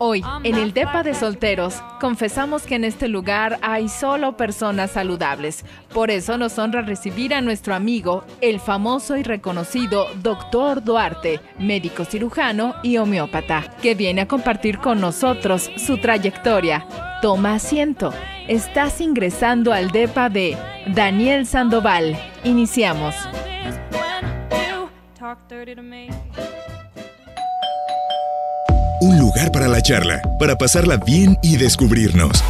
Hoy, en el DEPA de solteros, confesamos que en este lugar hay solo personas saludables. Por eso nos honra recibir a nuestro amigo, el famoso y reconocido Doctor Duarte, médico cirujano y homeópata, que viene a compartir con nosotros su trayectoria. Toma asiento. Estás ingresando al DEPA de Daniel Sandoval. Iniciamos un lugar para la charla, para pasarla bien y descubrirnos.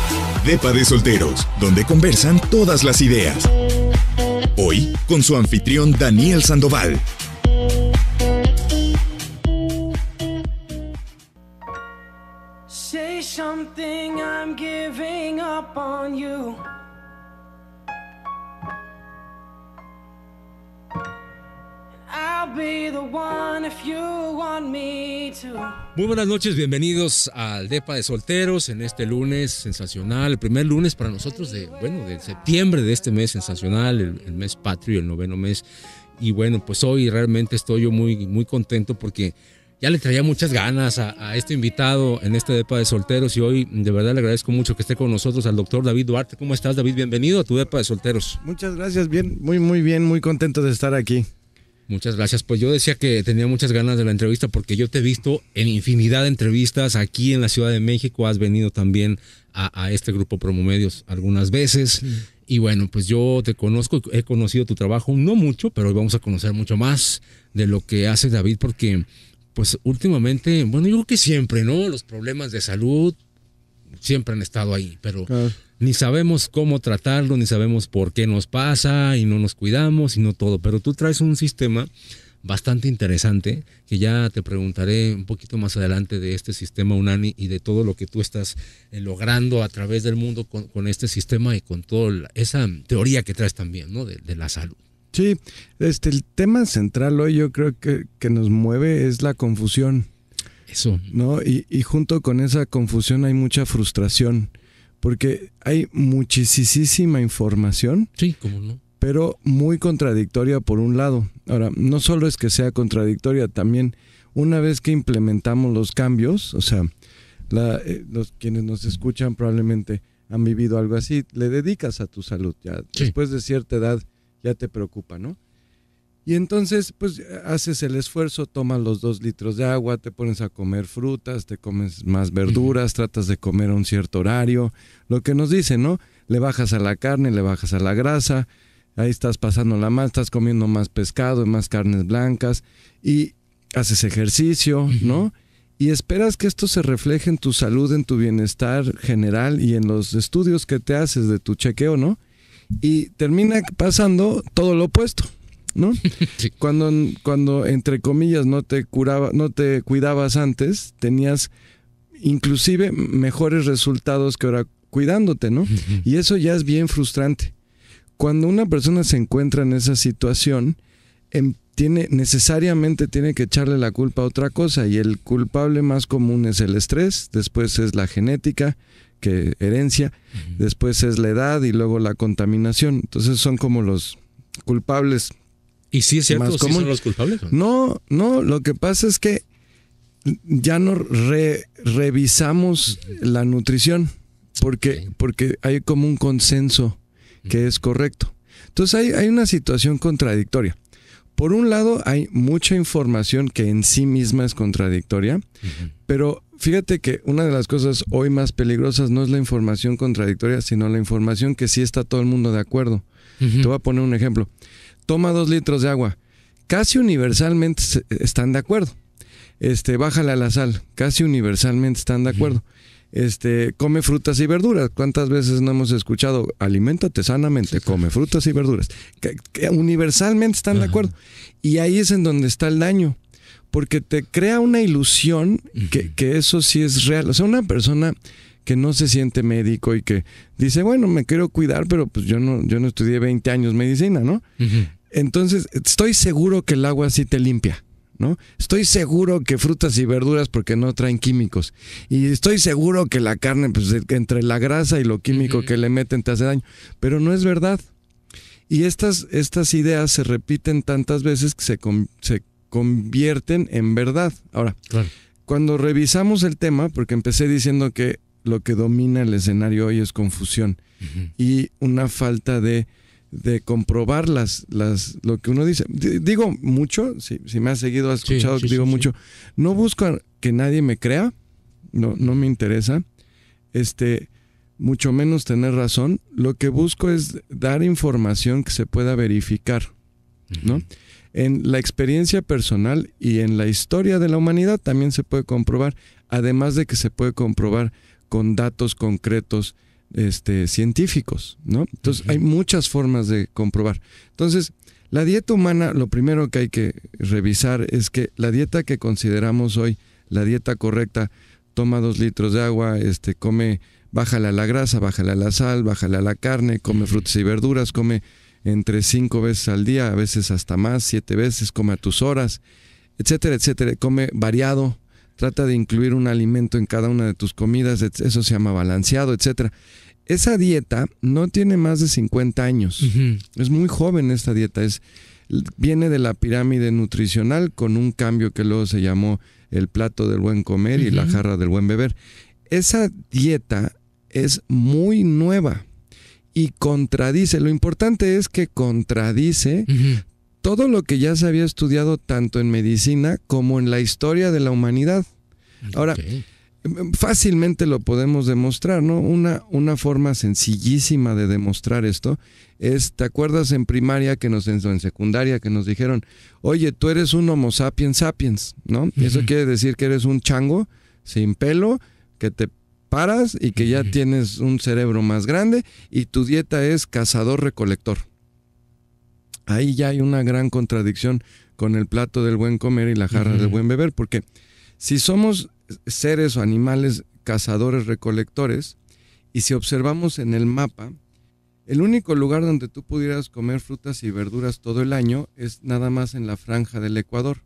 Depa de Solteros, donde conversan todas las ideas. Hoy con su anfitrión Daniel Sandoval. Muy buenas noches, bienvenidos al DEPA de Solteros en este lunes sensacional, el primer lunes para nosotros de, bueno, de septiembre de este mes sensacional, el, mes patrio, el noveno mes. Y bueno, pues hoy realmente estoy yo muy, muy contento porque ya le traía muchas ganas a, a, este invitado en este DEPA de solteros y hoy de verdad le agradezco mucho que esté con nosotros al doctor David Duarte. ¿Cómo estás, David? Bienvenido a tu DEPA de solteros. Muchas gracias, bien, muy, muy bien, muy contento de estar aquí. Muchas gracias. Pues yo decía que tenía muchas ganas de la entrevista porque yo te he visto en infinidad de entrevistas aquí en la Ciudad de México. Has venido también a, este grupo Promomedios algunas veces. Y bueno, pues yo te conozco, he conocido tu trabajo, no mucho, pero hoy vamos a conocer mucho más de lo que hace David porque pues últimamente, bueno, yo creo que siempre, ¿no? Los problemas de salud siempre han estado ahí, pero ni sabemos cómo tratarlo, ni sabemos por qué nos pasa y no nos cuidamos y no todo. Pero tú traes un sistema bastante interesante que ya te preguntaré un poquito más adelante de este sistema UNANI y de todo lo que tú estás eh, logrando a través del mundo con, este sistema y con toda esa teoría que traes también ¿no? de, la salud. Sí, este, el tema central hoy yo creo que, que nos mueve es la confusión. Eso. ¿no? Y, y, junto con esa confusión hay mucha frustración porque hay muchísima información. Sí, no. Pero muy contradictoria por un lado. Ahora, no solo es que sea contradictoria, también una vez que implementamos los cambios, o sea, eh, los quienes nos escuchan probablemente han vivido algo así, le dedicas a tu salud ya. Después de cierta edad ya te preocupa, ¿no? Y entonces, pues haces el esfuerzo, tomas los dos litros de agua, te pones a comer frutas, te comes más verduras, tratas de comer a un cierto horario, lo que nos dicen, ¿no? Le bajas a la carne, le bajas a la grasa, ahí estás pasando la más, estás comiendo más pescado y más carnes blancas y haces ejercicio, ¿no? Y esperas que esto se refleje en tu salud, en tu bienestar general y en los estudios que te haces de tu chequeo, ¿no? Y termina pasando todo lo opuesto. ¿no? Cuando, cuando, entre comillas, no te curaba, no te cuidabas antes, tenías inclusive mejores resultados que ahora cuidándote, ¿no? Y eso ya es bien frustrante. Cuando una persona se encuentra en esa situación, em, tiene, necesariamente tiene que echarle la culpa a otra cosa y el culpable más común es el estrés, después es la genética, que herencia, después es la edad y luego la contaminación. Entonces son como los culpables y si es cierto, son los culpables. No, no, lo que pasa es que ya no revisamos la nutrición porque, porque hay como un consenso que es correcto. Entonces hay, hay una situación contradictoria. Por un lado, hay mucha información que en sí misma es contradictoria, pero fíjate que una de las cosas hoy más peligrosas no es la información contradictoria, sino la información que sí está todo el mundo de acuerdo. Te voy a poner un ejemplo toma dos litros de agua. Casi universalmente están de acuerdo. Este, bájale a la sal. Casi universalmente están de acuerdo. Este, come frutas y verduras. ¿Cuántas veces no hemos escuchado? Aliméntate sanamente, come frutas y verduras. Que, universalmente están de acuerdo. Y ahí es en donde está el daño. Porque te crea una ilusión que, eso sí es real. O sea, una persona que no se siente médico y que dice, bueno, me quiero cuidar, pero pues yo no, yo no estudié 20 años medicina, ¿no? Entonces, estoy seguro que el agua sí te limpia. ¿No? Estoy seguro que frutas y verduras porque no traen químicos. Y estoy seguro que la carne, pues e, entre la grasa y lo químico que le meten te hace daño. Pero no es verdad. Y estas, estas ideas se repiten tantas veces que se, se convierten en verdad. Ahora, cuando revisamos el tema, porque empecé diciendo que lo que domina el escenario hoy es confusión y una falta de de comprobar las, lo que uno dice. digo mucho, si, me has seguido, has escuchado digo mucho. No busco que nadie me crea, no, no me interesa. Este, mucho menos tener razón. Lo que busco es dar información que se pueda verificar. En la experiencia personal y en la historia de la humanidad también se puede comprobar, además de que se puede comprobar con datos concretos este, científicos, ¿no? Entonces hay muchas formas de comprobar. Entonces, la dieta humana, lo primero que hay que revisar es que la dieta que consideramos hoy, la dieta correcta, toma dos litros de agua, este, come, a la grasa, a la sal, bájale a la carne, come frutas y verduras, come entre cinco veces al día, a veces hasta más, siete veces, come a tus horas, etcétera, etcétera, come variado, trata de incluir un alimento en cada una de tus comidas, eso se llama balanceado, etc. Esa dieta no tiene más de 50 años, es muy joven esta dieta, es, viene de la pirámide nutricional con un cambio que luego se llamó el plato del buen comer y la jarra del buen beber. Esa dieta es muy nueva y contradice, lo importante es que contradice todo lo que ya se había estudiado tanto en medicina como en la historia de la humanidad. Ahora, fácilmente lo podemos demostrar, ¿no? Una, una forma sencillísima de demostrar esto es, ¿te acuerdas en primaria que nos, en, secundaria que nos dijeron, oye, tú eres un Homo sapiens sapiens, ¿no? Eso quiere decir que eres un chango sin pelo, que te paras y que ya tienes un cerebro más grande y tu dieta es cazador-recolector ahí ya hay una gran contradicción con el plato del buen comer y la jarra del buen beber, porque si somos seres o animales cazadores recolectores, y si observamos en el mapa, el único lugar donde tú pudieras comer frutas y verduras todo el año es nada más en la franja del Ecuador,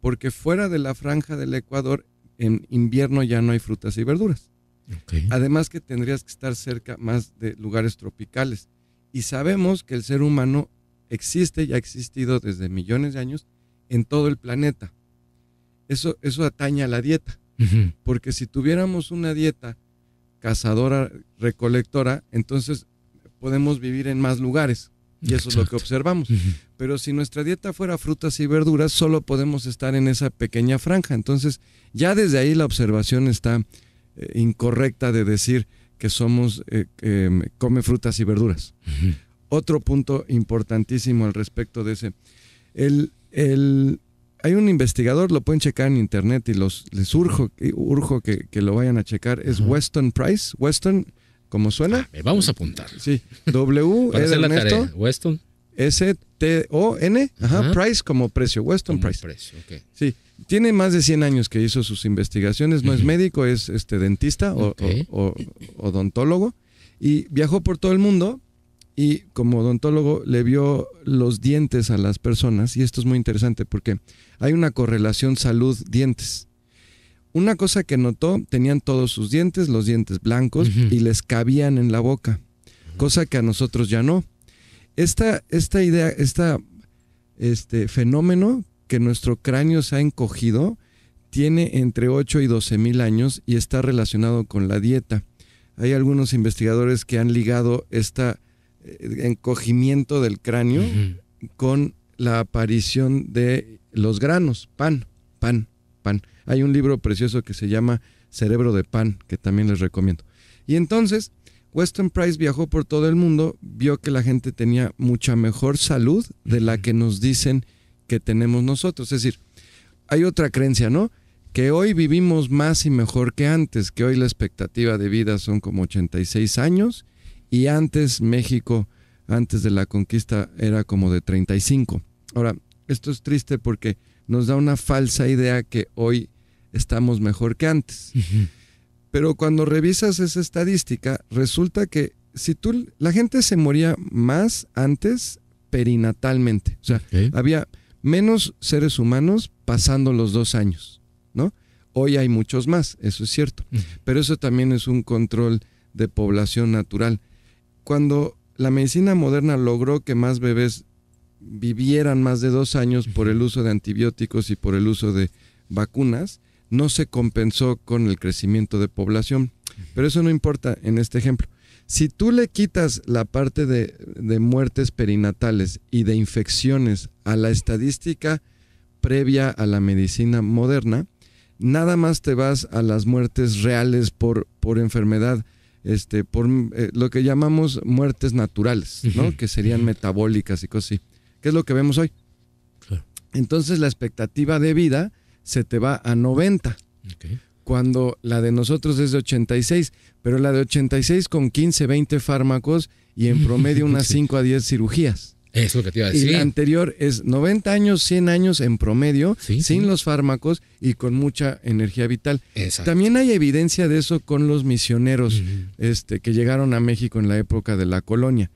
porque fuera de la franja del Ecuador, en invierno ya no hay frutas y verduras. Además que tendrías que estar cerca más de lugares tropicales. Y sabemos que el ser humano existe y ha existido desde millones de años en todo el planeta. Eso, eso atañe a la dieta, porque si tuviéramos una dieta cazadora, recolectora, entonces podemos vivir en más lugares. Y eso es lo que observamos. Pero si nuestra dieta fuera frutas y verduras, solo podemos estar en esa pequeña franja. Entonces, ya desde ahí la observación está eh, incorrecta de decir que somos, eh, em, come frutas y verduras otro punto importantísimo al respecto de ese. El, hay un investigador, lo pueden checar en internet y los, les urjo, urjo que, lo vayan a checar. Es Weston Price. Weston, ¿cómo suena? Ah, vamos a apuntar. Sí. W, e Weston. S-T-O-N, ajá, Price como precio, Weston como Price. Precio, Sí, tiene más de 100 años que hizo sus investigaciones, no es médico, es este, dentista o, odontólogo, y viajó por todo el mundo y como odontólogo le vio los dientes a las personas y esto es muy interesante porque hay una correlación salud-dientes. Una cosa que notó, tenían todos sus dientes, los dientes blancos, y les cabían en la boca, cosa que a nosotros ya no. Esta, esta idea, esta este fenómeno que nuestro cráneo se ha encogido, tiene entre 8 y 12 mil años y está relacionado con la dieta. Hay algunos investigadores que han ligado esta eh, encogimiento del cráneo con la aparición de los granos, pan, pan, pan. Hay un libro precioso que se llama Cerebro de Pan, que también les recomiendo. Y entonces, Weston Price viajó por todo el mundo, vio que la gente tenía mucha mejor salud de la que nos dicen que tenemos nosotros. Es decir, hay otra creencia, ¿no? Que hoy vivimos más y mejor que antes, que hoy la expectativa de vida son como 86 años y antes México, antes de la conquista, era como de 35. Ahora, esto es triste porque nos da una falsa idea que hoy estamos mejor que antes. Pero cuando revisas esa estadística, resulta que si tú, la gente se moría más antes perinatalmente. O sea, había menos seres humanos pasando los dos años, ¿no? Hoy hay muchos más, eso es cierto. Pero eso también es un control de población natural cuando la medicina moderna logró que más bebés vivieran más de dos años por el uso de antibióticos y por el uso de vacunas, no se compensó con el crecimiento de población. Pero eso no importa en este ejemplo. Si tú le quitas la parte de, muertes perinatales y de infecciones a la estadística previa a la medicina moderna, nada más te vas a las muertes reales por enfermedad este, por eh, lo que llamamos muertes naturales, ¿no? Que serían metabólicas y cosas así. ¿Qué es lo que vemos hoy? Entonces la expectativa de vida se te va a 90. Cuando la de nosotros es de 86, pero la de 86 con 15, 20 fármacos y en promedio unas 5 a 10 cirugías. Es lo que te iba a decir. Y la anterior es 90 años, 100 años en promedio, sin los fármacos y con mucha energía vital. También hay evidencia de eso con los misioneros este, que llegaron a México en la época de la colonia.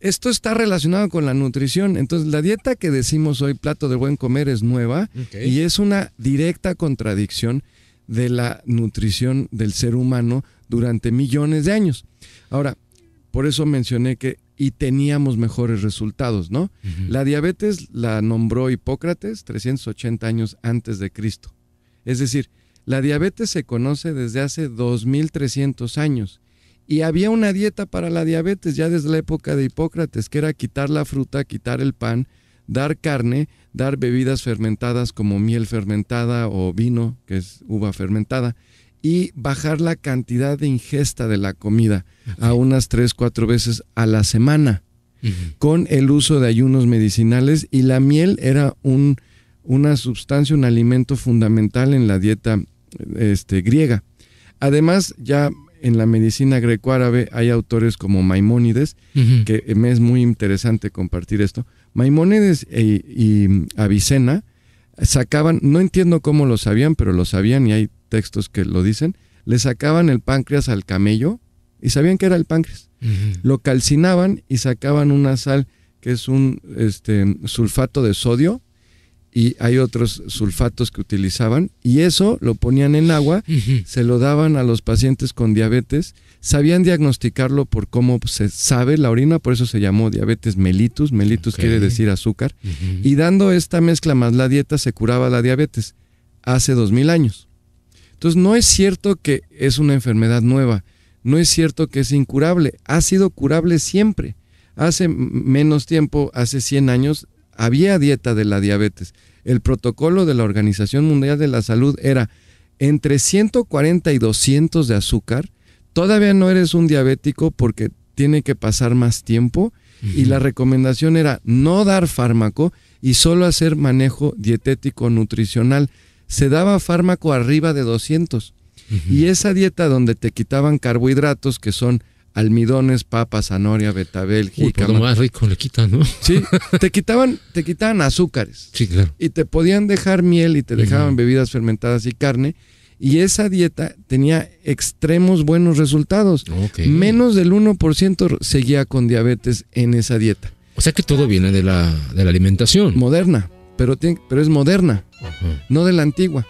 Esto está relacionado con la nutrición. Entonces, la dieta que decimos hoy, plato de buen comer, es nueva y es una directa contradicción de la nutrición del ser humano durante millones de años. Ahora, por eso mencioné que y teníamos mejores resultados, ¿no? La diabetes la nombró Hipócrates 380 años antes de Cristo. Es decir, la diabetes se conoce desde hace 2300 años y había una dieta para la diabetes ya desde la época de Hipócrates, que era quitar la fruta, quitar el pan, dar carne, dar bebidas fermentadas como miel fermentada o vino, que es uva fermentada, y bajar la cantidad de ingesta de la comida a unas tres, cuatro veces a la semana con el uso de ayunos medicinales y la miel era un, una sustancia, un alimento fundamental en la dieta este, griega. Además, ya en la medicina greco-árabe hay autores como Maimónides, que me es muy interesante compartir esto. Maimónides e, y Avicena sacaban, no entiendo cómo lo sabían, pero lo sabían y hay textos que lo dicen, le sacaban el páncreas al camello y sabían que era el páncreas. Lo calcinaban y sacaban una sal que es un este, sulfato de sodio y hay otros sulfatos que utilizaban y eso lo ponían en agua, se lo daban a los pacientes con diabetes, sabían diagnosticarlo por cómo se sabe la orina, por eso se llamó diabetes mellitus, mellitus quiere decir azúcar, y dando esta mezcla más la dieta se curaba la diabetes hace dos mil años. Entonces no es cierto que es una enfermedad nueva, no es cierto que es incurable, ha sido curable siempre. Hace menos tiempo, hace 100 años, había dieta de la diabetes. El protocolo de la Organización Mundial de la Salud era entre 140 y 200 de azúcar. Todavía no eres un diabético porque tiene que pasar más tiempo y la recomendación era no dar fármaco y solo hacer manejo dietético nutricional se daba fármaco arriba de 200. Y esa dieta donde te quitaban carbohidratos, que son almidones, papas, zanahoria, betabel, pues jícama. Uy, más rico le quitan, ¿no? Sí, te quitaban, te quitaban azúcares. Sí, claro. Y te podían dejar miel y te dejaban bebidas fermentadas y carne. Y esa dieta tenía extremos buenos resultados. Menos del 1% seguía con diabetes en esa dieta. O sea que todo viene de de la alimentación. Moderna pero, es moderna, no de la antigua.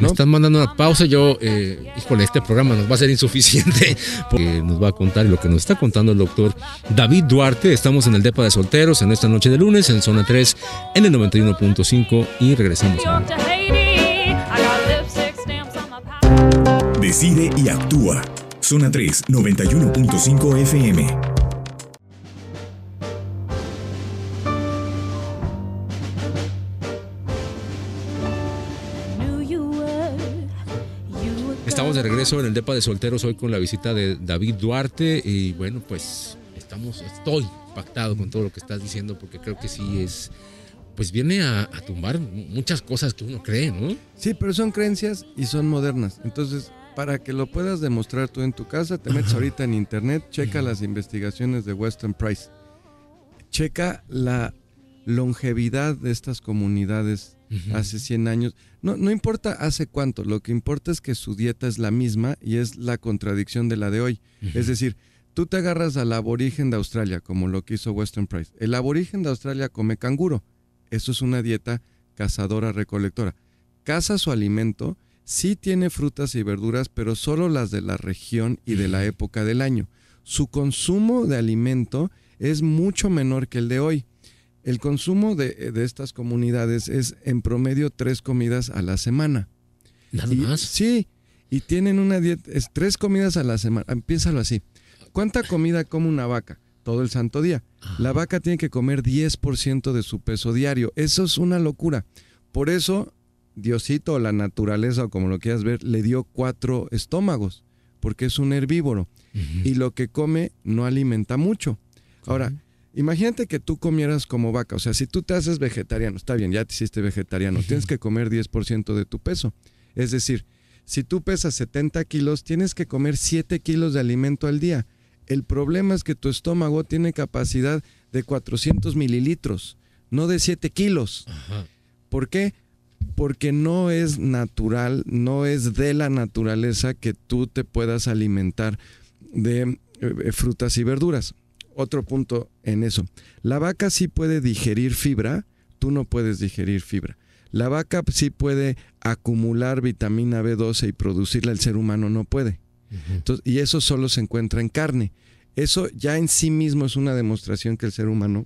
Nos Me están mandando una pausa. Yo, eh, híjole, este programa nos va a ser insuficiente porque nos va a contar lo que nos está contando el doctor David Duarte. Estamos en el DEPA de solteros en esta noche de lunes en zona 3 en el 91.5 y regresamos. Decide y actúa. Zona 3, 91.5 FM. de regreso en el DEPA de solteros hoy con la visita de David Duarte y bueno, pues estamos, estoy impactado con todo lo que estás diciendo porque creo que sí es, pues viene a, tumbar muchas cosas que uno cree, ¿no? Sí, pero son creencias y son modernas. Entonces, para que lo puedas demostrar tú en tu casa, te metes ahorita en internet, checa las investigaciones de Western Price, checa la longevidad de estas comunidades hace 100 años. No, no importa hace cuánto, lo que importa es que su dieta es la misma y es la contradicción de la de hoy. Es decir, tú te agarras al aborigen de Australia, como lo que hizo Western Price. El aborigen de Australia come canguro. Eso es una dieta cazadora-recolectora. Caza su alimento, sí tiene frutas y verduras, pero solo las de la región y de la época del año. Su consumo de alimento es mucho menor que el de hoy. El consumo de, estas comunidades es en promedio tres comidas a la semana. ¿Nada más? Sí, y tienen una dieta, tres comidas a la semana. Piénsalo así. ¿Cuánta comida come una vaca? Todo el santo día. La vaca tiene que comer 10% de su peso diario. Eso es una locura. Por eso, Diosito o la naturaleza, o como lo quieras ver, le dio cuatro estómagos, porque es un herbívoro. Y lo que come no alimenta mucho. Ahora, Imagínate que tú comieras como vaca, o sea, si tú te haces vegetariano, está bien, ya te hiciste vegetariano, tienes que comer 10% de tu peso. Es decir, si tú pesas 70 kilos, tienes que comer 7 kilos de alimento al día. El problema es que tu estómago tiene capacidad de 400 mililitros, no de 7 kilos. ¿Por qué? Porque no es natural, no es de la naturaleza que tú te puedas alimentar de eh, frutas y verduras otro punto en eso. La vaca sí puede digerir fibra, tú no puedes digerir fibra. La vaca sí puede acumular vitamina B12 y producirla, el ser humano no puede. y eso solo se encuentra en carne. Eso ya en sí mismo es una demostración que el ser humano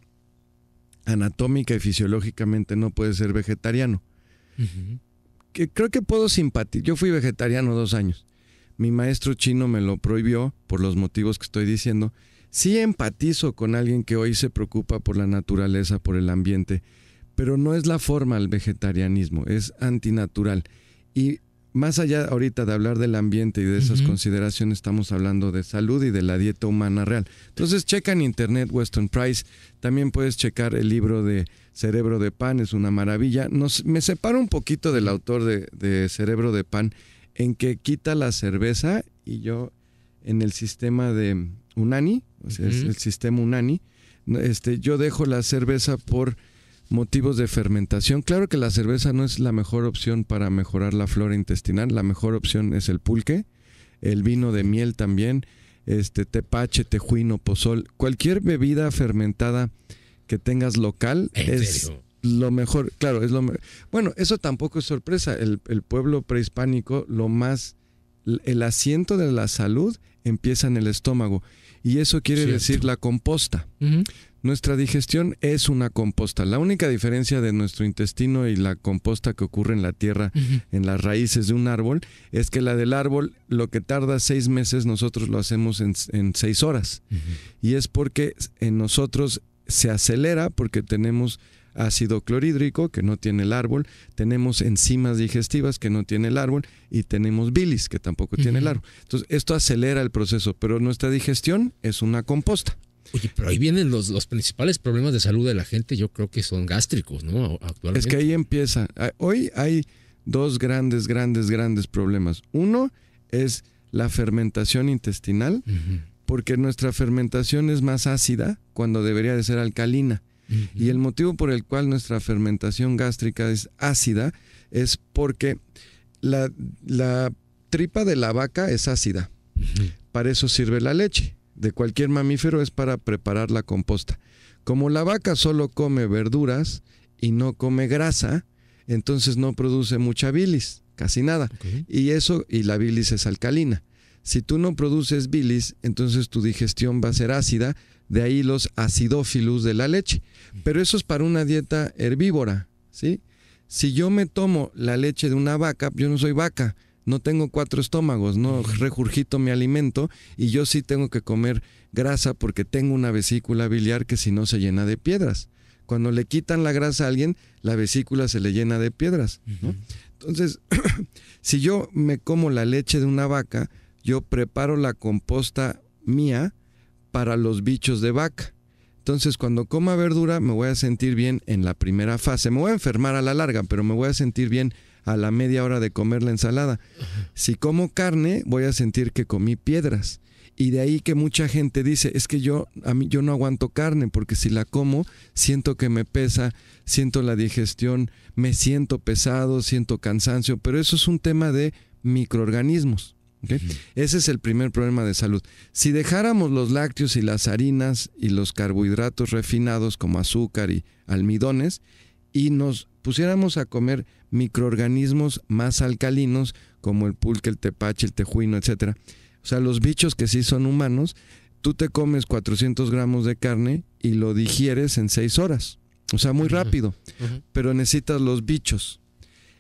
anatómica y fisiológicamente no puede ser vegetariano. que, creo que puedo simpatizar. Yo fui vegetariano dos años. Mi maestro chino me lo prohibió por los motivos que estoy diciendo Sí empatizo con alguien que hoy se preocupa por la naturaleza, por el ambiente, pero no es la forma al vegetarianismo, es antinatural. Y más allá ahorita de hablar del ambiente y de esas consideraciones, estamos hablando de salud y de la dieta humana real. Entonces, checa internet Weston Price. También puedes checar el libro de Cerebro de Pan, es una maravilla. Nos, me separo un poquito del autor de Cerebro de Pan, en que quita la cerveza y yo en el sistema de Unani es el sistema UNANI. Este, yo dejo la cerveza por motivos de fermentación. Claro que la cerveza no es la mejor opción para mejorar la flora intestinal, la mejor opción es el pulque, el vino de miel también, este tepache, tejuino, pozol, cualquier bebida fermentada que tengas local es lo mejor, claro, es lo bueno, eso tampoco es sorpresa, el, el pueblo prehispánico lo más el asiento de la salud empieza en el estómago y eso quiere decir la composta. Nuestra digestión es una composta. La única diferencia de nuestro intestino y la composta que ocurre en la tierra, en las raíces de un árbol, es que la del árbol lo que tarda seis meses, nosotros lo hacemos en, seis horas. Y es porque en nosotros se acelera porque tenemos ácido clorhídrico que no tiene el árbol, tenemos enzimas digestivas que no tiene el árbol y tenemos bilis que tampoco tiene el árbol. Entonces, esto acelera el proceso, pero nuestra digestión es una composta. Oye, pero ahí vienen los, los, principales problemas de salud de la gente, yo creo que son gástricos, ¿no? Actualmente. Es que ahí empieza. Ah, hoy hay dos grandes, grandes, grandes problemas. Uno es la fermentación intestinal, porque nuestra fermentación es más ácida cuando debería de ser alcalina. Y el motivo por el cual nuestra fermentación gástrica es ácida es porque la, tripa de la vaca es ácida. Para eso sirve la leche. De cualquier mamífero es para preparar la composta. Como la vaca solo come verduras y no come grasa, entonces no produce mucha bilis, casi nada. Y eso, y la bilis es alcalina. Si tú no produces bilis, entonces tu digestión va a ser ácida, de ahí los acidófilos de la leche. Pero eso es para una dieta herbívora, ¿sí? Si yo me tomo la leche de una vaca, yo no soy vaca, no tengo cuatro estómagos, no regurgito mi alimento y yo sí tengo que comer grasa porque tengo una vesícula biliar que si no se llena de piedras. Cuando le quitan la grasa a alguien, la vesícula se le llena de piedras. Entonces, si yo me como la leche de una vaca, yo preparo la composta mía para los bichos de vaca. Entonces, cuando coma verdura, me voy a sentir bien en la primera fase. Me voy a enfermar a la larga, pero me voy a sentir bien a la media hora de comer la ensalada. Si como carne, voy a sentir que comí piedras. Y de ahí que mucha gente dice, es que yo a mí yo no aguanto carne porque si la como siento que me pesa, siento la digestión, me siento pesado, siento cansancio, pero eso es un tema de microorganismos. Ese es el primer problema de salud. Si dejáramos los lácteos y las harinas y los carbohidratos refinados como azúcar y almidones y nos pusiéramos a comer microorganismos más alcalinos como el pulque, el tepache, el tejuino, etcétera. O sea, los bichos que sí son humanos, tú te comes 400 gramos de carne y lo digieres en 6 horas. O sea, muy rápido. Pero necesitas los bichos.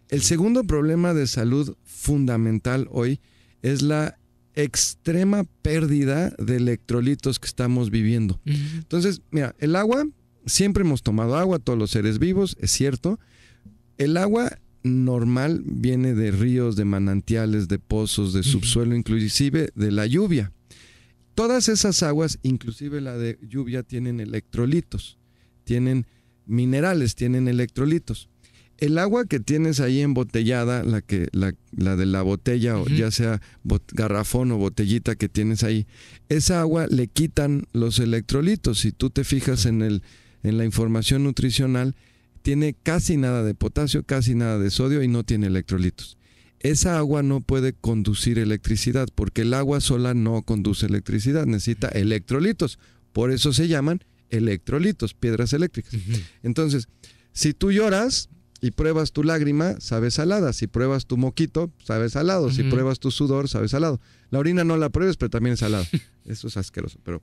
El segundo problema de salud fundamental hoy es la extrema pérdida de electrolitos que estamos viviendo. Entonces, mira, el agua, siempre hemos tomado agua, todos los seres vivos, es cierto. El agua normal viene de ríos, de manantiales, de pozos, de subsuelo, inclusive de la lluvia. Todas esas aguas, inclusive la de lluvia, tienen electrolitos, tienen minerales, tienen electrolitos el agua que tienes ahí embotellada, la que la, de la botella o ya sea garrafón o botellita que tienes ahí, esa agua le quitan los electrolitos. Si tú te fijas en el en la información nutricional, tiene casi nada de potasio, casi nada de sodio y no tiene electrolitos. Esa agua no puede conducir electricidad porque el agua sola no conduce electricidad, necesita electrolitos. Por eso se llaman electrolitos, piedras eléctricas. Entonces, si tú lloras, y pruebas tu lágrima, sabes salada. Si pruebas tu moquito, sabes salado. Si pruebas tu sudor, sabes salado. La orina no la pruebes, pero también es salada. Eso es asqueroso. Pero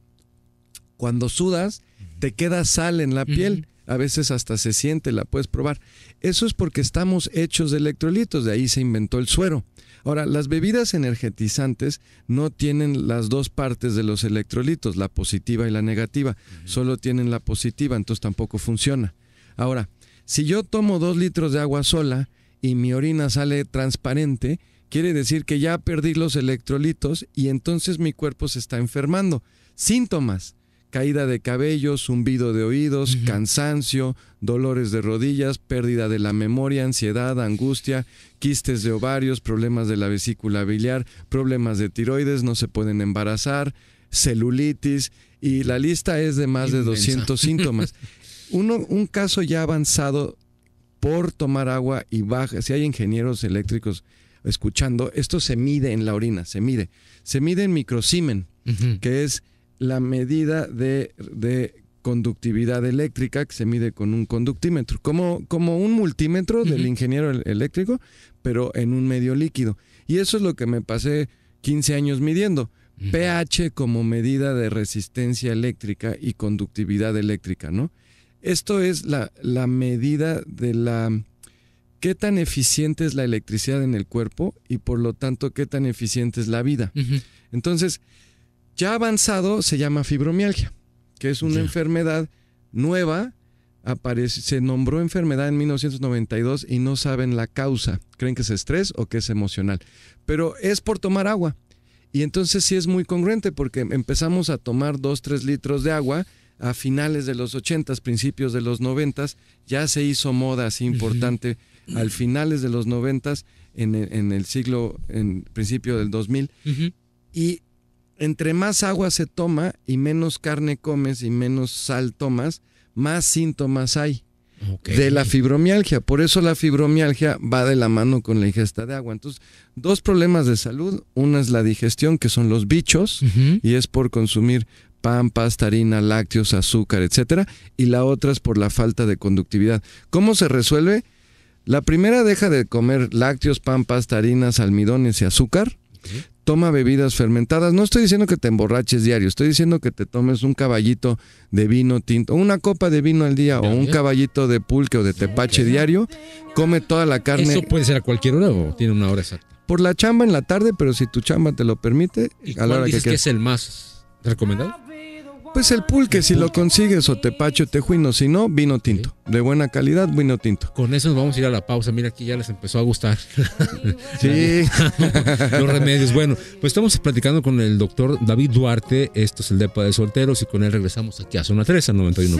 cuando sudas, te queda sal en la piel. A veces hasta se siente, la puedes probar. Eso es porque estamos hechos de electrolitos, de ahí se inventó el suero. Ahora, las bebidas energetizantes no tienen las dos partes de los electrolitos, la positiva y la negativa. Solo tienen la positiva, entonces tampoco funciona. Ahora, si yo tomo dos litros de agua sola y mi orina sale transparente, quiere decir que ya perdí los electrolitos y entonces mi cuerpo se está enfermando. Síntomas, caída de cabello, zumbido de oídos, cansancio, dolores de rodillas, pérdida de la memoria, ansiedad, angustia, quistes de ovarios, problemas de la vesícula biliar, problemas de tiroides, no se pueden embarazar, celulitis y la lista es de más de 200 síntomas. uno, un caso ya avanzado por tomar agua y baja, si hay ingenieros eléctricos escuchando, esto se mide en la orina, se mide. Se mide en microsimen, que es la medida de, conductividad eléctrica que se mide con un conductímetro, como, como un multímetro del ingeniero eléctrico, pero en un medio líquido. Y eso es lo que me pasé 15 años midiendo. pH como medida de resistencia eléctrica y conductividad eléctrica, ¿no? Esto es la, medida de la qué tan eficiente es la electricidad en el cuerpo y por lo tanto qué tan eficiente es la vida. Entonces, ya avanzado se llama fibromialgia, que es una enfermedad nueva, se nombró enfermedad en 1992 y no saben la causa, creen que es estrés o que es emocional, pero es por tomar agua. Y entonces sí es muy congruente porque empezamos a tomar 2, 3 litros de agua a finales de los 80, principios de los 90, ya se hizo moda así importante a al finales de los 90, en, el siglo, en principio del 2000. Y entre más agua se toma y menos carne comes y menos sal tomas, más síntomas hay. de la fibromialgia. Por eso la fibromialgia va de la mano con la ingesta de agua. Entonces, dos problemas de salud. Una es la digestión, que son los bichos, y es por consumir pan, pasta, harina, lácteos, azúcar, etcétera, y la otra es por la falta de conductividad. ¿Cómo se resuelve? La primera deja de comer lácteos, pan, pasta, harinas, almidones y azúcar. Toma bebidas fermentadas. No estoy diciendo que te emborraches diario, estoy diciendo que te tomes un caballito de vino tinto, una copa de vino al día o un caballito de pulque o de tepache diario. Come toda la carne. ¿Eso puede ser a cualquier hora o tiene una hora exacta? Por la chamba en la tarde, pero si tu chamba te lo permite, a la hora dices que es el más recomendado? Pues el pulque, si lo consigues, o tepacho, tejuino, si no, vino tinto. De buena calidad, vino tinto. Con eso nos vamos a ir a la pausa. Mira, aquí ya les empezó a gustar. Sí. Los remedios. Bueno, pues estamos platicando con el doctor David Duarte. Esto es el DEPA de solteros y con él regresamos aquí a Zona 3 a 91.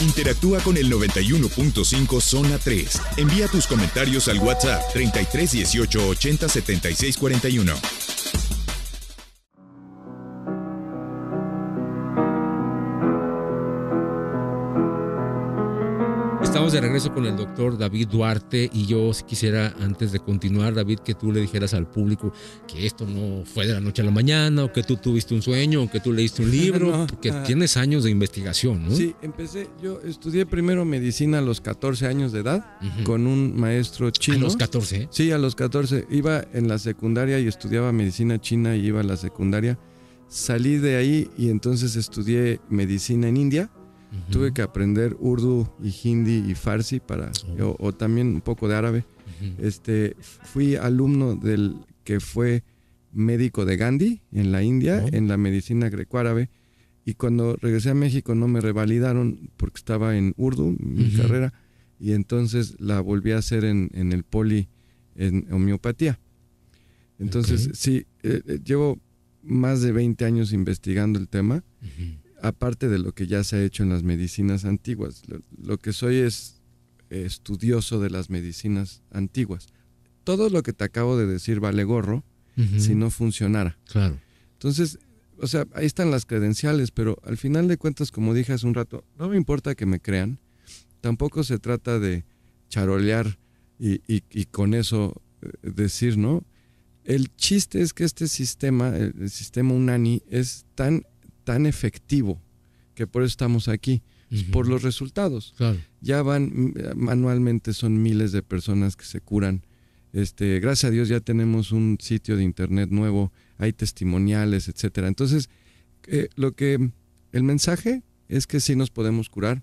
Interactúa con el 91.5 Zona 3. Envía tus comentarios al WhatsApp 33 18 80 76 41. de regreso con el doctor David Duarte y yo quisiera, antes de continuar, David, que tú le dijeras al público que esto no fue de la noche a la mañana, o que tú tuviste un sueño, o que tú leíste un libro, que ah. tienes años de investigación, ¿no? Sí, empecé, yo estudié primero medicina a los 14 años de edad con un maestro chino. ¿A los 14? Sí, a los 14. Iba en la secundaria y estudiaba medicina china y iba a la secundaria. Salí de ahí y entonces estudié medicina en India Tuve que aprender urdu y hindi y farsi para, oh. o, también un poco de árabe. este, fui alumno del que fue médico de Gandhi en la India, oh. en la medicina greco-árabe. Y cuando regresé a México no me revalidaron porque estaba en urdu, mi carrera, y entonces la volví a hacer en, el poli en homeopatía. Entonces, sí, eh, eh, llevo más de 20 años investigando el tema aparte de lo que ya se ha hecho en las medicinas antiguas. Lo, que soy es estudioso de las medicinas antiguas. Todo lo que te acabo de decir vale gorro si no funcionara. Claro. Entonces, o sea, ahí están las credenciales, pero al final de cuentas, como dije hace un rato, no me importa que me crean. Tampoco se trata de charolear y, con eso eh, decir, ¿no? El chiste es que este sistema, el sistema Unani, es tan tan efectivo, que por eso estamos aquí, pues, por los resultados. Ya van, mm, manualmente son miles de personas que se curan. Este, gracias a Dios ya tenemos un sitio de internet nuevo, hay testimoniales, etcétera. Entonces, eh, lo que el mensaje es que sí nos podemos curar.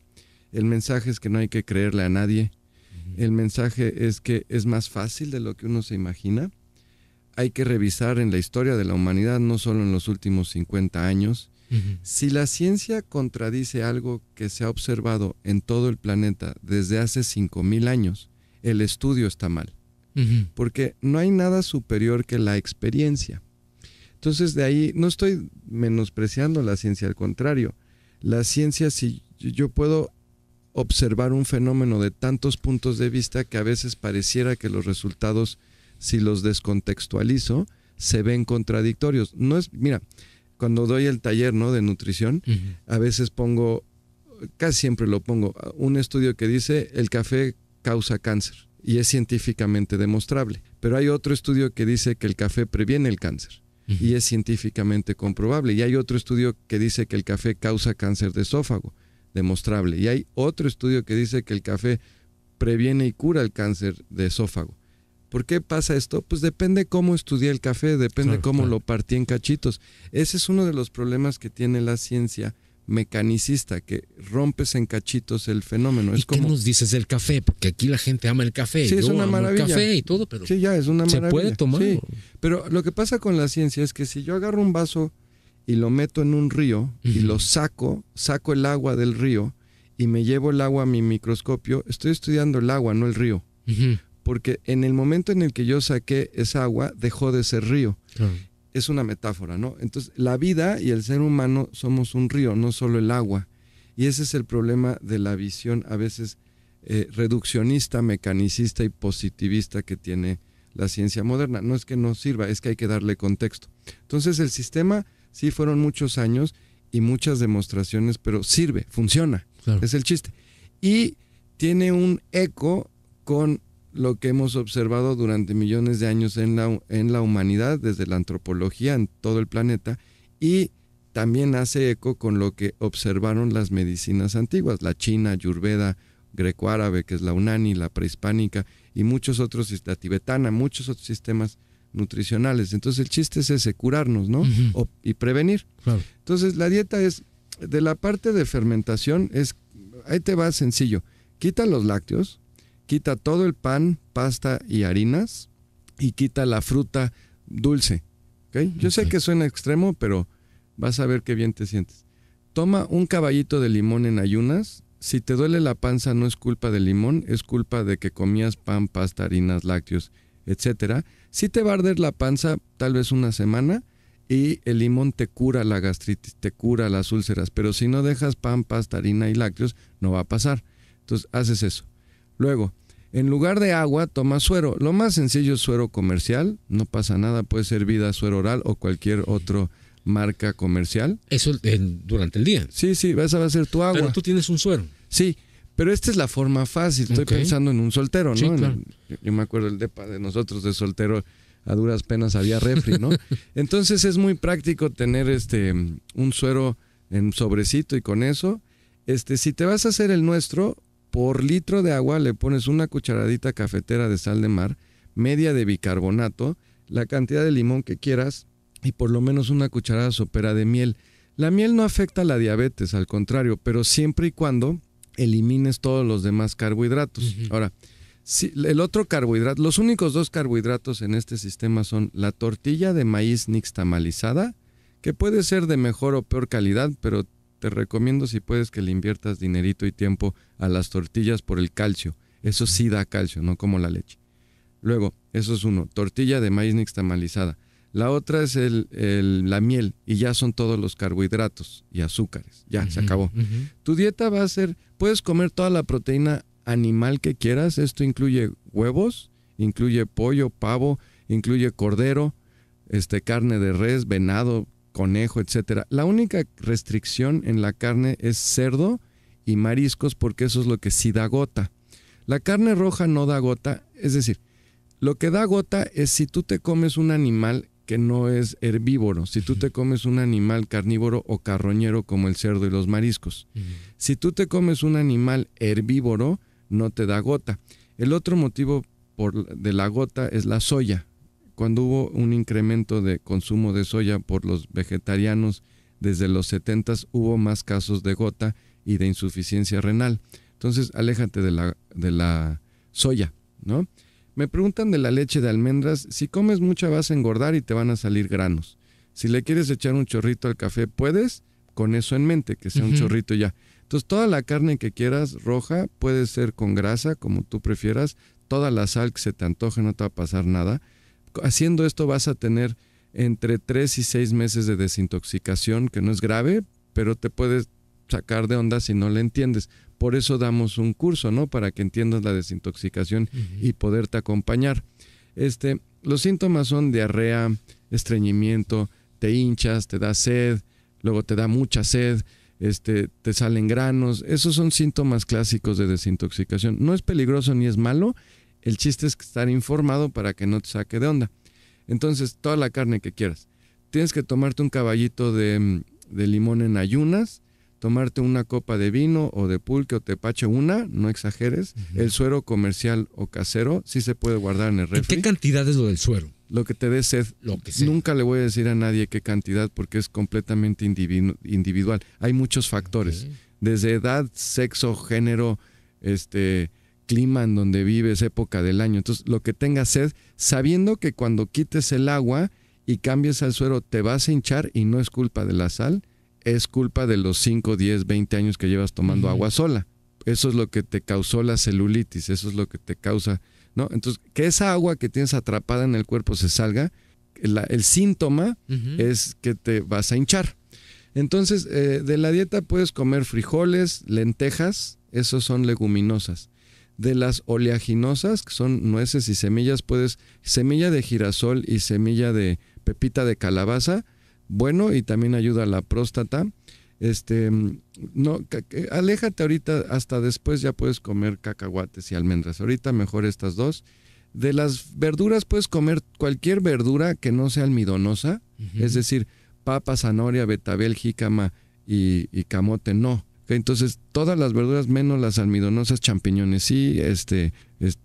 El mensaje es que no hay que creerle a nadie. El mensaje es que es más fácil de lo que uno se imagina. Hay que revisar en la historia de la humanidad, no solo en los últimos 50 años, si la ciencia contradice algo que se ha observado en todo el planeta desde hace 5.000 años, el estudio está mal, porque no hay nada superior que la experiencia. Entonces de ahí no estoy menospreciando la ciencia, al contrario, la ciencia si yo puedo observar un fenómeno de tantos puntos de vista que a veces pareciera que los resultados, si los descontextualizo, se ven contradictorios. No es, mira, cuando doy el taller ¿no? de nutrición, a veces pongo, casi siempre lo pongo, un estudio que dice el café causa cáncer y es científicamente demostrable. Pero hay otro estudio que dice que el café previene el cáncer y es científicamente comprobable. Y hay otro estudio que dice que el café causa cáncer de esófago, demostrable. Y hay otro estudio que dice que el café previene y cura el cáncer de esófago ¿Por qué pasa esto? Pues depende cómo estudié el café, depende cómo lo partí en cachitos. Ese es uno de los problemas que tiene la ciencia mecanicista, que rompes en cachitos el fenómeno. ¿Y es nos dices el café? Porque aquí la gente ama el café. Sí, es una maravilla. El café y todo, pero sí, ya, es una maravilla. Se puede tomar. Pero lo que pasa con la ciencia es que si yo agarro un vaso y lo meto en un río y lo saco, saco el agua del río y me llevo el agua a mi microscopio, estoy estudiando el agua, no el río porque en el momento en el que yo saqué esa agua, dejó de ser río. Es una metáfora, ¿no? Entonces, la vida y el ser humano somos un río, no solo el agua. Y ese es el problema de la visión a veces eh, reduccionista, mecanicista y positivista que tiene la ciencia moderna. No es que no sirva, es que hay que darle contexto. Entonces, el sistema sí fueron muchos años y muchas demostraciones, pero sirve, funciona. Es el chiste. Y tiene un eco con lo que hemos observado durante millones de años en la, en la humanidad, desde la antropología en todo el planeta, y también hace eco con lo que observaron las medicinas antiguas, la china, yurveda greco árabe que es la unani, la prehispánica, y muchos otros, la tibetana, muchos otros sistemas nutricionales. Entonces el chiste es ese, curarnos, ¿no? y prevenir. Entonces la dieta es, de la parte de fermentación, es, ahí te va sencillo, quita los lácteos, quita todo el pan, pasta y harinas y quita la fruta dulce. Yo sé que suena extremo, pero vas a ver qué bien te sientes. Toma un caballito de limón en ayunas. Si te duele la panza no es culpa del limón, es culpa de que comías pan, pasta, harinas, lácteos, etc. Si te va a arder la panza tal vez una semana y el limón te cura la gastritis, te cura las úlceras, pero si no dejas pan, pasta, harina y lácteos no va a pasar. Entonces haces eso. Luego, en lugar de agua, toma suero. Lo más sencillo es suero comercial, no pasa nada, puede ser vida suero oral o cualquier otro marca comercial. Eso durante el día. Sí, sí, esa va a ser tu agua. Pero tú tienes un suero. Sí, pero esta es la forma fácil. Estoy pensando en un soltero, ¿no? yo, me acuerdo el depa de nosotros de soltero a duras penas había refri, ¿no? Entonces es muy práctico tener este un suero en sobrecito y con eso, este si te vas a hacer el nuestro, por litro de agua le pones una cucharadita cafetera de sal de mar, media de bicarbonato, la cantidad de limón que quieras y por lo menos una cucharada sopera de miel. La miel no afecta la diabetes, al contrario, pero siempre y cuando elimines todos los demás carbohidratos. Ahora, si el otro carbohidrato, los únicos dos carbohidratos en este sistema son la tortilla de maíz nixtamalizada, que puede ser de mejor o peor calidad, pero te recomiendo si puedes que le inviertas dinerito y tiempo a las tortillas por el calcio. Eso sí da calcio, no como la leche. Luego, eso es uno, tortilla de maíz nixtamalizada. La otra es el, la miel y ya son todos los carbohidratos y azúcares. Ya, se acabó. Tu dieta va a ser, puedes comer toda la proteína animal que quieras. Esto incluye huevos, incluye pollo, pavo, incluye cordero, este, carne de res, venado, conejo, etcétera. La única restricción en la carne es cerdo y mariscos porque eso es lo que sí da gota. La carne roja no da gota, es decir, lo que da gota es si tú te comes un animal que no es herbívoro, si tú te comes un animal carnívoro o carroñero como el cerdo y los mariscos. Si tú te comes un animal herbívoro, no te da gota. El otro motivo de la gota es la soya cuando hubo un incremento de consumo de soya por los vegetarianos desde los 70 hubo más casos de gota y de insuficiencia renal. Entonces, aléjate de la, soya, ¿no? Me preguntan de la leche de almendras, si comes mucha vas a engordar y te van a salir granos. Si le quieres echar un chorrito al café, puedes, con eso en mente, que sea un chorrito ya. Entonces, toda la carne que quieras roja puede ser con grasa, como tú prefieras, toda la sal que se te antoje, no te va a pasar nada haciendo esto vas a tener entre 3 y 6 meses de desintoxicación, que no es grave, pero te puedes sacar de onda si no le entiendes. Por eso damos un curso, ¿no? Para que entiendas la desintoxicación y poderte acompañar. Este, los síntomas son diarrea, estreñimiento, te hinchas, te da sed, luego te da mucha sed, este, te salen granos. Esos son síntomas clásicos de desintoxicación. No es peligroso ni es malo, el chiste es estar informado para que no te saque de onda. Entonces, toda la carne que quieras. Tienes que tomarte un caballito de, mm, limón en ayunas, tomarte una copa de vino o de pulque o tepache, una, no exageres. El suero comercial o casero sí se puede guardar en el refri. ¿Qué cantidad es lo del suero? Lo que te dé sed. Lo que Nunca le voy a decir a nadie qué cantidad porque es completamente individual. Hay muchos factores, desde edad, sexo, género, este clima en donde vives, época del año. Entonces, lo que tengas sed, sabiendo que cuando quites el agua y cambies al suero, te vas a hinchar y no es culpa de la sal, es culpa de los 5, 10, 20 años que llevas tomando agua sola. Eso es lo que te causó la celulitis, eso es lo que te causa, ¿no? Entonces, que esa agua que tienes atrapada en el cuerpo se salga, el síntoma es que te vas a hinchar. Entonces, eh, de la dieta puedes comer frijoles, lentejas, esos son leguminosas de las oleaginosas, que son nueces y semillas, puedes semilla de girasol y semilla de pepita de calabaza, bueno, y también ayuda a la próstata. Este, no, eh, aléjate ahorita, hasta después ya puedes comer cacahuates y almendras. Ahorita mejor estas dos. De las verduras puedes comer cualquier verdura que no sea almidonosa, es decir, papa, zanahoria, betabel, jícama y camote, no entonces, todas las verduras menos las almidonosas, champiñones, sí, este,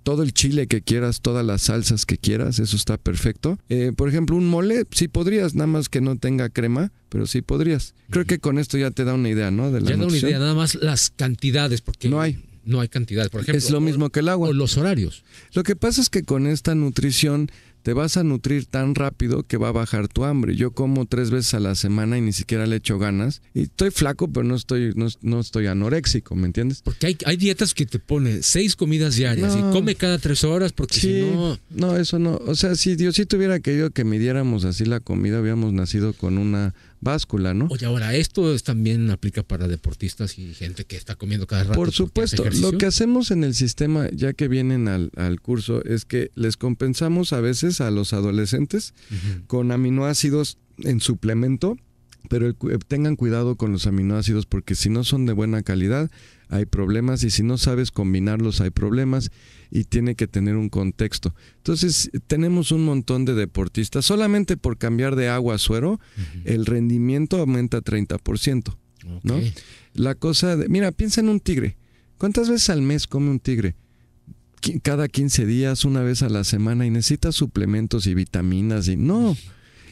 todo el chile que quieras, todas las salsas que quieras, eso está perfecto. Eh, por ejemplo, un mole, sí podrías, nada más que no tenga crema, pero sí podrías. Creo que con esto ya te da una idea, ¿no? De la ya da una idea, nada más las cantidades, porque no hay. No hay cantidades, por ejemplo. Es lo mismo que el agua. O los horarios. Lo que pasa es que con esta nutrición te vas a nutrir tan rápido que va a bajar tu hambre. Yo como tres veces a la semana y ni siquiera le echo ganas. Y estoy flaco, pero no estoy, no, estoy anoréxico, ¿me entiendes? Porque hay, dietas que te ponen seis comidas diarias y come cada tres horas porque si no... No, eso no. O sea, si sí hubiera querido que midiéramos así la comida, habíamos nacido con una báscula, ¿no? Oye, ahora, esto también aplica para deportistas y gente que está comiendo cada rato. Por supuesto, lo que hacemos en el sistema, ya que vienen al, al curso, es que les compensamos a veces a los adolescentes con aminoácidos en suplemento pero eh, tengan cuidado con los aminoácidos porque si no son de buena calidad hay problemas y si no sabes combinarlos hay problemas y tiene que tener un contexto. Entonces tenemos un montón de deportistas, solamente por cambiar de agua a suero, el rendimiento aumenta 30%. ¿no? La cosa de, mira, piensa en un tigre. ¿Cuántas veces al mes come un tigre? cada 15 días, una vez a la semana y necesita suplementos y vitaminas y no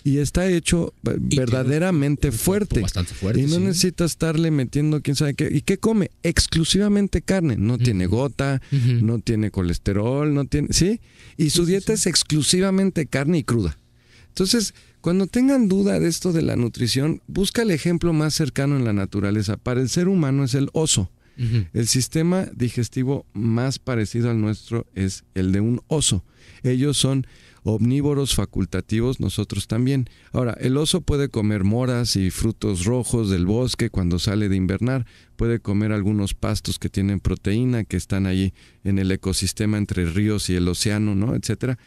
y está hecho eh, verdaderamente fuerte. Bastante fuerte. Y no necesita estarle metiendo quién sabe qué. ¿Y qué come? Exclusivamente carne. No tiene gota, no tiene colesterol, no tiene. ¿Sí? Y su dieta es exclusivamente carne y cruda. Entonces, cuando tengan duda de esto de la nutrición, busca el ejemplo más cercano en la naturaleza. Para el ser humano es el oso. El sistema digestivo más parecido al nuestro es el de un oso. Ellos son omnívoros facultativos nosotros también. Ahora, el oso puede comer moras y frutos rojos del bosque cuando sale de invernar, puede comer algunos pastos que tienen proteína, que están ahí en el ecosistema entre ríos y el océano, ¿no? etcétera.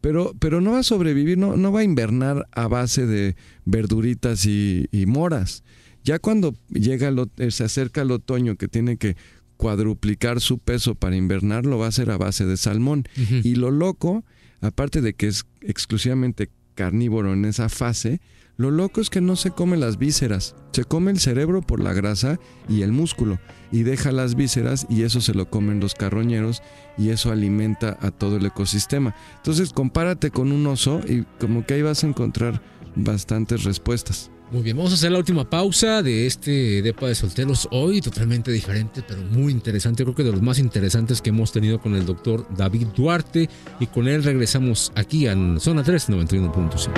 pero, pero no va a sobrevivir, no, va a invernar a base de verduritas y, moras. Ya cuando llega se acerca el otoño que tiene que cuadruplicar su peso para invernar, lo va a hacer a base de salmón. Y lo loco aparte de que es exclusivamente carnívoro en esa fase, lo loco es que no se come las vísceras, se come el cerebro por la grasa y el músculo, y deja las vísceras y eso se lo comen los carroñeros y eso alimenta a todo el ecosistema. Entonces compárate con un oso y como que ahí vas a encontrar bastantes respuestas. Muy bien, vamos a hacer la última pausa de este Depa de Solteros hoy, totalmente diferente, pero muy interesante. Creo que de los más interesantes que hemos tenido con el doctor David Duarte y con él regresamos aquí a Zona 3, 91.5.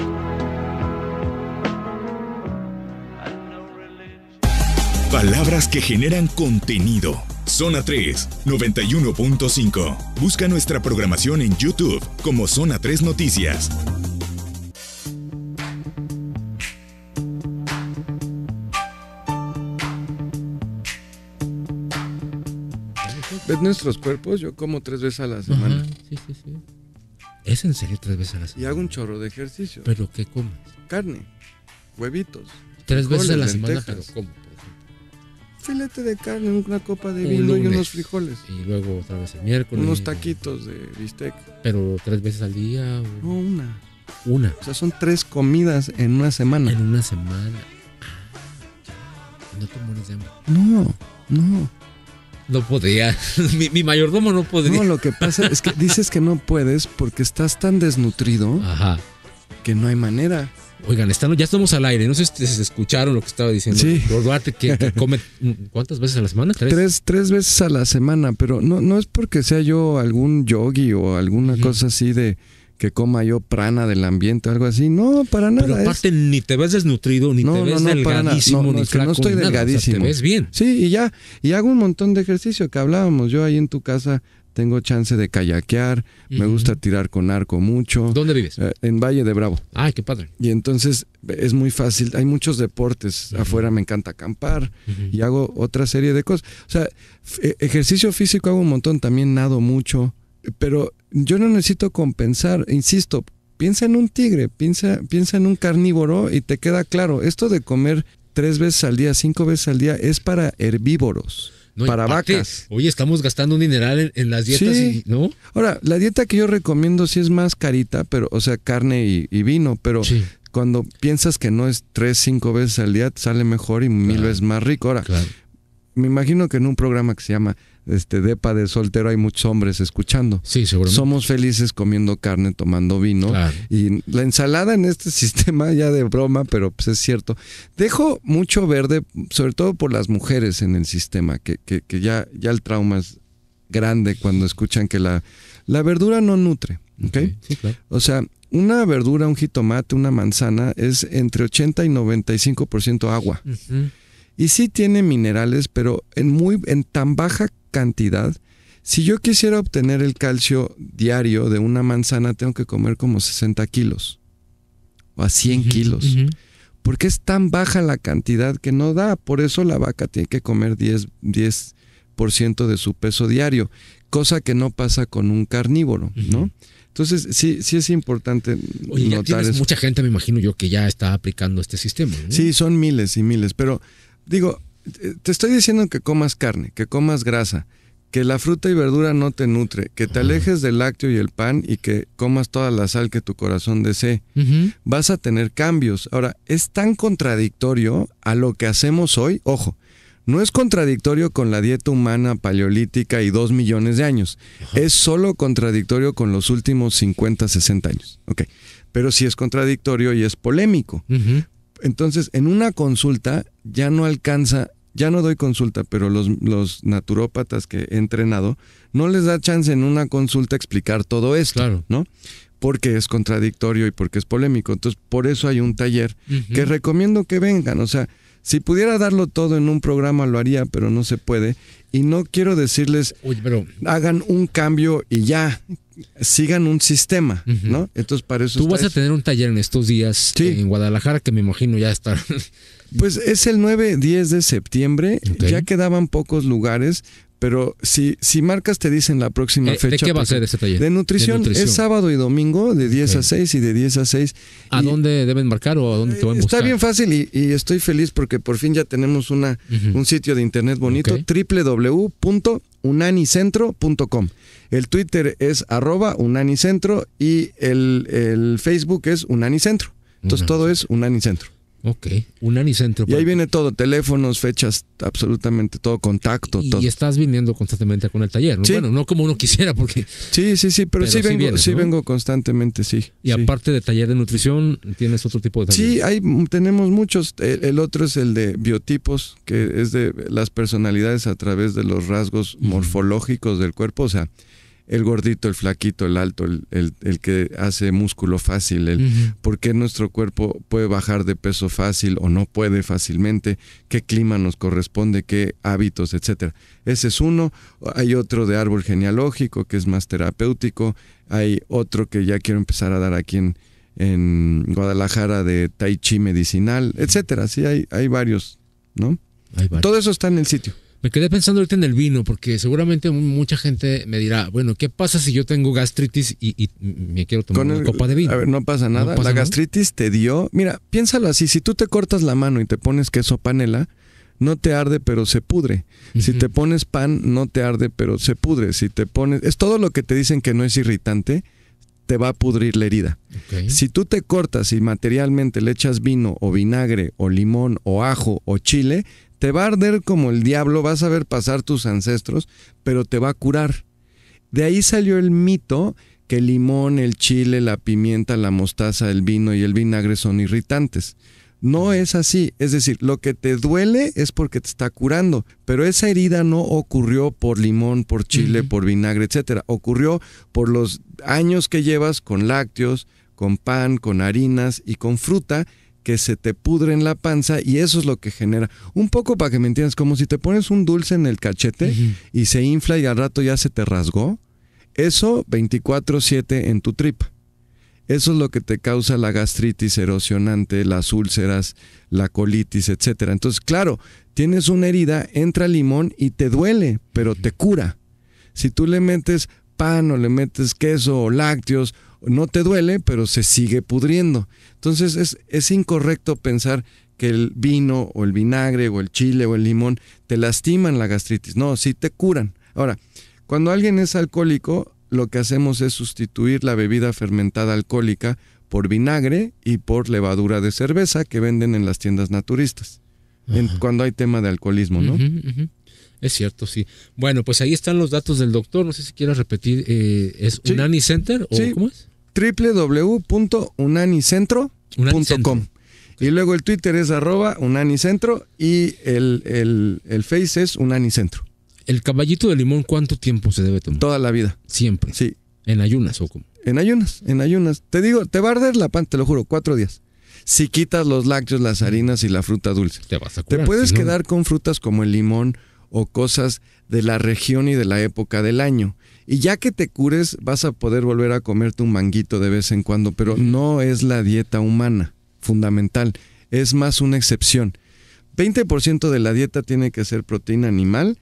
Palabras que generan contenido. Zona 3, 91.5. Busca nuestra programación en YouTube como Zona 3 Noticias. nuestros cuerpos, yo como tres veces a la semana. sí, sí, sí. ¿Es en serio tres veces a la semana? Y hago un chorro de ejercicio. ¿Pero qué comes? Carne, huevitos. Tres veces a la semana, pero ¿cómo? Filete de carne, una copa de vino y unos frijoles. Y luego otra vez el miércoles. Unos taquitos de bistec. ¿Pero tres veces al día? No, una. Una. O sea, son tres comidas en una semana. En una semana. Ah, no te mueres de hambre. No, no. No podía. Mi, mayordomo no podía. No, lo que pasa es que dices que no puedes porque estás tan desnutrido que no hay manera. Oigan, ya estamos al aire. No sé si escucharon lo que estaba diciendo. Sí. que, come ¿cuántas veces a la semana? ¿Tres? tres, veces a la semana, pero no, no es porque sea yo algún yogi o alguna cosa así de que coma yo prana del ambiente o algo así. No, para nada. Pero aparte ni te ves desnutrido, ni te ves delgadísimo, ni No estoy delgadísimo. O te ves bien. Sí, y ya. Y hago un montón de ejercicio que hablábamos. Yo ahí en tu casa tengo chance de kayakear, me gusta tirar con arco mucho. ¿Dónde vives? Eh, en Valle de Bravo. Ay, qué padre. Y entonces es muy fácil. Hay muchos deportes. Afuera me encanta acampar y hago otra serie de cosas. O sea, eh, ejercicio físico hago un montón. También nado mucho pero yo no necesito compensar, insisto, piensa en un tigre, piensa, piensa en un carnívoro y te queda claro, esto de comer tres veces al día, cinco veces al día, es para herbívoros. para vacas. Oye, estamos gastando un dineral en, las dietas, ¿no? Ahora, la dieta que yo recomiendo sí es más carita, pero, o sea, carne y, vino, pero cuando piensas que no es tres, cinco veces al día, sale mejor y mil veces más rico. Ahora, me imagino que en un programa que se llama este, depa de soltero hay muchos hombres escuchando. Sí, seguramente. Somos felices comiendo carne, tomando vino. Y la ensalada en este sistema, ya de broma, pero pues es cierto. Dejo mucho verde, sobre todo por las mujeres en el sistema, que, ya, ya el trauma es grande cuando escuchan que la, la verdura no nutre. ¿okay? Sí, claro. O sea, una verdura, un jitomate, una manzana es entre 80 y 95% agua. Y sí tiene minerales, pero en muy en tan baja cantidad. Si yo quisiera obtener el calcio diario de una manzana, tengo que comer como 60 kilos o a 100 kilos. Porque es tan baja la cantidad que no da. Por eso la vaca tiene que comer 10, 10 de su peso diario, cosa que no pasa con un carnívoro, ¿no? Entonces, sí, sí es importante. notar mucha gente, me imagino yo, que ya está aplicando este sistema. si Sí, son miles y miles, pero digo, eh, te estoy diciendo que comas carne, que comas grasa, que la fruta y verdura no te nutre, que te alejes del lácteo y el pan y que comas toda la sal que tu corazón desee. Vas a tener cambios. Ahora, es tan contradictorio a lo que hacemos hoy, ojo. No es contradictorio con la dieta humana paleolítica y dos millones de años. Es solo contradictorio con los últimos 50, 60 años. Ok. Pero sí es contradictorio y es polémico. Entonces, en una consulta ya no alcanza, ya no doy consulta, pero los, naturópatas que he entrenado, no les da chance en una consulta explicar todo esto, ¿no? Porque es contradictorio y porque es polémico. Entonces, por eso hay un taller que recomiendo que vengan. O sea, si pudiera darlo todo en un programa, lo haría, pero no se puede. Y no quiero decirles, hagan un cambio y ya sigan un sistema, ¿no? Entonces, para eso. Tú vas a tener un taller en estos días eh, en Guadalajara, que me imagino ya estar. Pues es el 9-10 de septiembre, ya quedaban pocos lugares, pero si, si marcas te dicen la próxima eh, fecha. ¿De qué va a pues, ser ese taller? De nutrición, Es sábado y domingo de 10 a 6 y de 10 a 6. ¿A dónde deben marcar o a dónde te van a buscar? Está bien fácil y, estoy feliz porque por fin ya tenemos una, un sitio de internet bonito, www.unanicentro.com. El Twitter es arroba unanicentro y el, Facebook es Centro. Entonces todo es unanicentro. Ok, Centro. Y ahí viene todo, teléfonos, fechas, absolutamente todo, contacto. Y, todo. y estás viniendo constantemente con el taller, Bueno, no como uno quisiera porque... Sí, sí, sí, pero, sí, vengo, sí, vengo constantemente, sí. Y aparte de taller de nutrición, ¿tienes otro tipo de taller? Sí, hay, mm, tenemos muchos. El, otro es el de biotipos, que es de las personalidades a través de los rasgos morfológicos del cuerpo, o sea el gordito, el flaquito, el alto, el, que hace músculo fácil, el por qué nuestro cuerpo puede bajar de peso fácil o no puede fácilmente, qué clima nos corresponde, qué hábitos, etcétera. Ese es uno. Hay otro de árbol genealógico que es más terapéutico. Hay otro que ya quiero empezar a dar aquí en, en Guadalajara de Tai Chi medicinal, etcétera. Sí, hay, hay varios, ¿no? Todo eso está en el sitio. Me quedé pensando ahorita en el vino, porque seguramente mucha gente me dirá, bueno, ¿qué pasa si yo tengo gastritis y, me quiero tomar una copa de vino? A ver, no pasa nada. la gastritis te dio. Mira, piénsalo así: si tú te cortas la mano y te pones queso panela, no te arde, pero se pudre. Si te pones pan, no te arde, pero se pudre. Si te pones. Es todo lo que te dicen que no es irritante, te va a pudrir la herida. Si tú te cortas y materialmente le echas vino o vinagre o limón o ajo o chile, te va a arder como el diablo, vas a ver pasar tus ancestros, pero te va a curar. De ahí salió el mito que el limón, el chile, la pimienta, la mostaza, el vino y el vinagre son irritantes. No es así, es decir, lo que te duele es porque te está curando, pero esa herida no ocurrió por limón, por chile, por vinagre, etcétera, ocurrió por los años que llevas con lácteos, con pan, con harinas y con fruta que se te pudre en la panza y eso es lo que genera. Un poco para que me entiendas, como si te pones un dulce en el cachete y se infla y al rato ya se te rasgó. Eso 24/7 en tu tripa. Eso es lo que te causa la gastritis erosionante, las úlceras, la colitis, etc. Entonces, claro, tienes una herida, entra limón y te duele, pero te cura. Si tú le metes pan o le metes queso o lácteos no te duele, pero se sigue pudriendo. Entonces es, es incorrecto pensar que el vino o el vinagre o el chile o el limón te lastiman la gastritis. No, sí te curan. Ahora, cuando alguien es alcohólico, lo que hacemos es sustituir la bebida fermentada alcohólica por vinagre y por levadura de cerveza que venden en las tiendas naturistas. cuando hay tema de alcoholismo, ¿no? Es cierto, sí. Bueno, pues ahí están los datos del doctor. No sé si quieras repetir. Eh, ¿Es un Unani Center o cómo es? www.unanicentro.com. Y luego el Twitter es arroba unanicentro y el, el, Face es unanicentro. ¿El caballito de limón cuánto tiempo se debe tomar? Toda la vida. Siempre. Sí. ¿En ayunas o cómo? En ayunas, en ayunas. Te digo, te va a arder la pan, te lo juro, cuatro días. Si quitas los lácteos, las harinas y la fruta dulce. Te vas a curar. Te puedes quedar con frutas como el limón, o cosas de la región y de la época del año. Y ya que te cures, vas a poder volver a comerte un manguito de vez en cuando, pero no es la dieta humana fundamental, es más una excepción. 20% de la dieta tiene que ser proteína animal.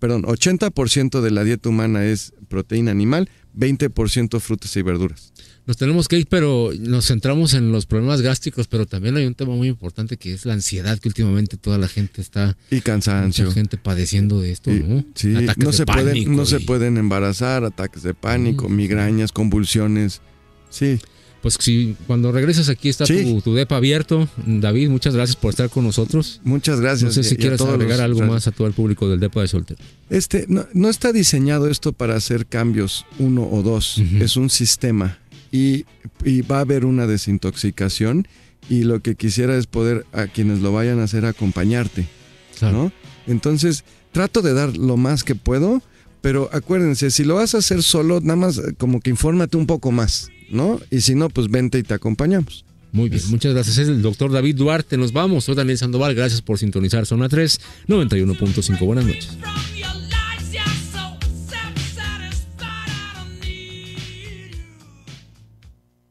perdón, 80% de la dieta humana es proteína animal, 20% frutas y verduras nos tenemos que ir, pero nos centramos en los problemas gástricos, pero también hay un tema muy importante que es la ansiedad, que últimamente toda la gente está... Y cansancio. Mucha gente padeciendo de esto, ¿no? Sí, ataques no, de se, pánico pueden, no se pueden embarazar, ataques de pánico, migrañas, convulsiones, sí. Pues si cuando regresas aquí está tu, depa abierto. David, muchas gracias por estar con nosotros. Muchas gracias. No sé si quieres agregar algo más a todo el público del depa de Solter. Este, no, está diseñado esto para hacer cambios uno o dos, es un sistema y, va a haber una desintoxicación y lo que quisiera es poder a quienes lo vayan a hacer acompañarte. ¿no? Entonces, trato de dar lo más que puedo, pero acuérdense, si lo vas a hacer solo, nada más eh, como que infórmate un poco más, ¿no? Y si no, pues vente y te acompañamos. Muy bien, muchas gracias. Es el doctor David Duarte. Nos vamos. Soy Daniel Sandoval. Gracias por sintonizar Zona 3, 91.5. Buenas noches.